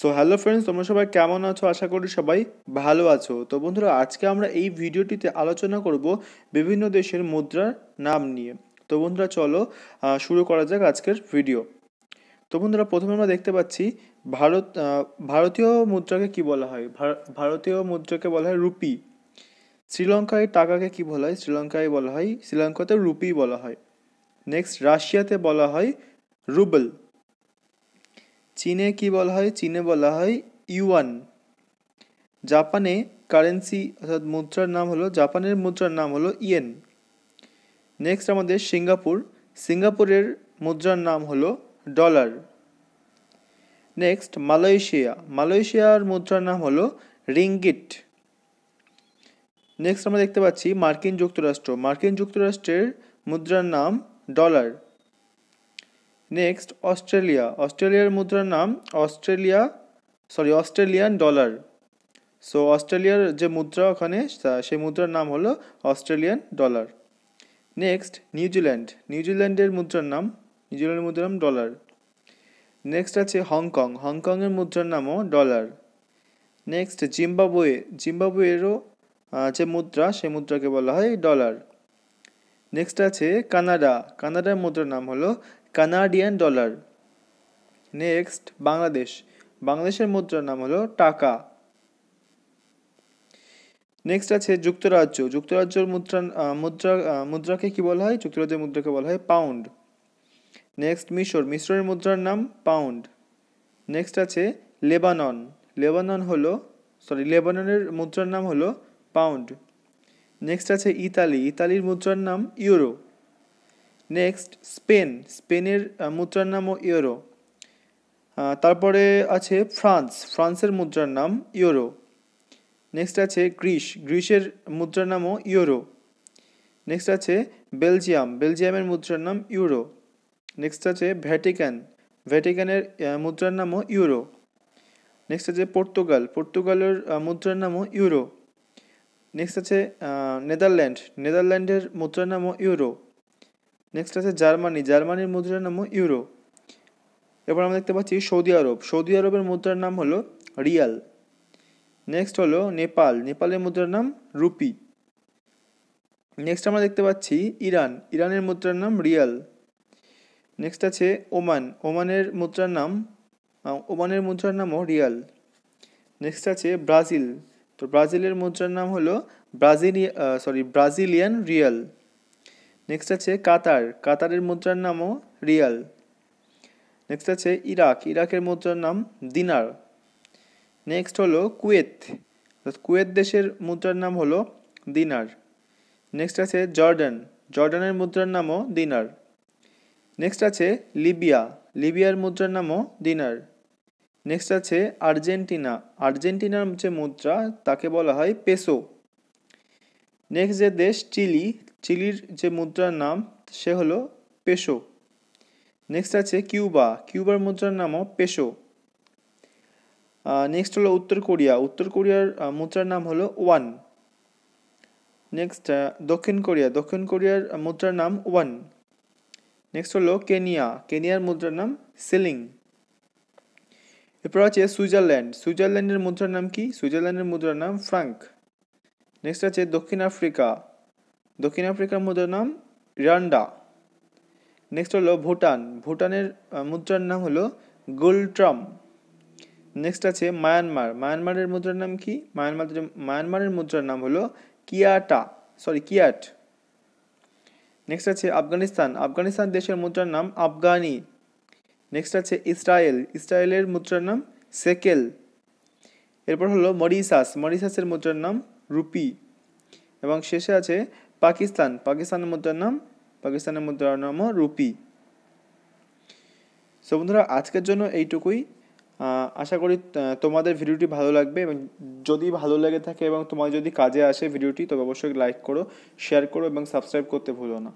so hello friends তোমরা সবাই কেমন আছো আশা করি সবাই ভালো আছো তো বন্ধুরা আজকে আমরা এই ভিডিওটিতে আলোচনা করব বিভিন্ন দেশের মুদ্রার নাম নিয়ে তো বন্ধুরা চলো শুরু করা যাক আজকের ভিডিও তো বন্ধুরা প্রথমে আমরা দেখতে পাচ্ছি ভারত ভারতীয় মুদ্রাকে কি বলা হয় ভারতীয় মুদ্রাকে বলা হয় রুপি শ্রীলঙ্কায় টাকাকে কি বলা হয় শ্রীলঙ্কায় বলা হয় শ্রীলঙ্কাতে রুপি বলা হয় নেক্সট রাশিয়াতে বলা হয় রুবেল চীনে কি বলা হয় চীনে বলা হয় ইউয়ান জাপানে কারেন্সি অর্থাৎ মুদ্রার নাম হলো জাপানের মুদ্রার নাম হলো ইয়েন নেক্সট আমাদের সিঙ্গাপুর সিঙ্গাপুরের মুদ্রার নাম হলো ডলার নেক্সট মালয়েশিয়া মালয়েশিয়ার মুদ্রার নাম হলো রিঙ্গিট নেক্সট আমরা দেখতে পাচ্ছি মার্কিন যুক্তরাষ্ট্র মার্কিন যুক্তরাষ্ট্রের মুদ্রার নাম ডলার নেক্সট অস্ট্রেলিয়া অস্ট্রেলিয়ার মুদ্রার নাম Australia sorry Australian dollar so অস্ট্রেলিয়ার যে মুদ্রা ওখানে সেই মুদ্রার নাম হলো অস্ট্রেলিয়ান ডলার নেক্সট নিউজিল্যান্ড নিউজিল্যান্ডের মুদ্রার নাম নিউজিল্যান্ডের মুদ্রার নাম ডলার নেক্সট আছে হংকং হংকংয়ের মুদ্রার নামও ডলার নেক্সট জিম্বাবুয়ে জিম্বাবুয়েরও যে মুদ্রা সে মুদ্রাকে বলা হয় ডলার নেক্সট আছে কানাডা কানাডার মুদ্রার নাম হলো কানাডিয়ান ডলার নেক্সট বাংলাদেশ বাংলাদেশের মুদ্রার নাম হলো টাকা নেক্সট আছে যুক্তরাজ্য যুক্তরাজ্যের মুদ্রা মুদ্রা মুদ্রাকে কি বলা হয় যুক্তরাজ্যের মুদ্রাকে বলা হয় পাউন্ড নেক্সট মিশর মিশরের মুদ্রার নাম পাউন্ড নেক্সট আছে লেবানন লেবানন হলো সরি লেবাননের মুদ্রার নাম হলো পাউন্ড নেক্সট আছে ইতালি ইতালির মুদ্রার নাম ইউরো নেক্সট স্পেন স্পেনের মুদ্রার নাম ও ইউরো তারপরে আছে ফ্রান্স ফ্রান্সের মুদ্রার নাম ইউরো নেক্সট আছে গ্রিস গ্রিসের মুদ্রার নামও ইউরো নেক্সট আছে বেলজিয়াম বেলজিয়ামের মুদ্রার নাম ইউরো নেক্সট আছে ভ্যাটিক্যান ভ্যাটিক্যানের মুদ্রার নামও ইউরো নেক্সট আছে পর্তুগাল পর্তুগালের মুদ্রার নামও ইউরো নেক্সট আছে নেদারল্যান্ড নেদারল্যান্ডের মুদ্রার নামও ইউরো নেক্সট আছে জার্মানি জার্মানির মুদ্রার নাম ইউরো এবার আমরা দেখতে পাচ্ছি সৌদি আরব সৌদি আরবের মুদ্রার নাম হলো রিয়াল নেক্সট হলো নেপাল নেপালের মুদ্রার নাম রুপি নেক্সট আমরা দেখতে পাচ্ছি ইরান ইরানের মুদ্রার নাম রিয়াল নেক্সট আছে ওমান ওমানের মুদ্রার নাম ওমানের মুদ্রার নামও রিয়াল নেক্সট আছে ব্রাজিল তো ব্রাজিলের মুদ্রার নাম হলো Brasilia sorry Brazilian real next আছে কাতার কাতারের মুদ্রার নামও রিয়াল নেক্সট আছে ইরাক ইরাকের মুদ্রার নাম দিনার নেক্সট হলো কুয়েত কুয়েত দেশের মুদ্রার নাম হলো দিনার নেক্সট আছে জর্ডান জর্ডানের মুদ্রার নামও দিনার নেক্সট আছে লিবিয়া লিবিয়ার মুদ্রার নামও দিনার নেক্সট আছে আর্জেন্টিনা আর্জেন্টিনার যে মুদ্রা তাকে বলা হয় পেসো নেক্সট যে দেশ চিলি চিলির যে মুদ্রার নাম সে হলো পেশো নেক্সট আছে কিউবা কিউবার মুদ্রার নামও পেশো নেক্সট হলো উত্তর কোরিয়া উত্তর কোরিয়ার মুদ্রার নাম হলো ওয়ান নেক্সট দক্ষিণ কোরিয়া দক্ষিণ কোরিয়ার মুদ্রার নাম ওয়ান নেক্সট হলো কেনিয়া কেনিয়ার মুদ্রার নাম সিলিং এরপর আছে সুইজারল্যান্ড সুইজারল্যান্ডের মুদ্রার নাম কি সুইজারল্যান্ডের মুদ্রার নাম ফ্রাঙ্ক নেক্সট আছে দক্ষিণ আফ্রিকা দক্ষিণ আফ্রিকার মুদ্রার নাম রান্ডা নেক্সট হলো ভুটান ভুটানের মুদ্রার নাম হলো গুলট্রাম নেক্সট আছে মায়ানমার মায়ানমারের মুদ্রার নাম কি মায়ানমার মায়ানমারের মুদ্রার নাম হলো কিয়াটা সরি কিয়াট নেক্সট আছে আফগানিস্তান আফগানিস্তান দেশের মুদ্রার নাম আফগানি নেক্সট আছে ইসরায়েল ইসরায়েলের মুদ্রার নাম সেকেল এরপর হলো মরিসাস মরিসাসের মুদ্রার নাম রুপি এবং শেষে আছে পাকিস্তান পাকিস্তানের মুদ্রার নাম পাকিস্তানের মুদ্রার নামও রুপি সো বন্ধুরা আজকের জন্য এইটুকুই আশা করি তোমাদের ভিডিওটি ভালো লাগবে এবং যদি ভালো লেগে থাকে এবং তোমার যদি কাজে আসে ভিডিওটি তবে অবশ্যই লাইক করো শেয়ার করো এবং সাবস্ক্রাইব করতে ভুলো না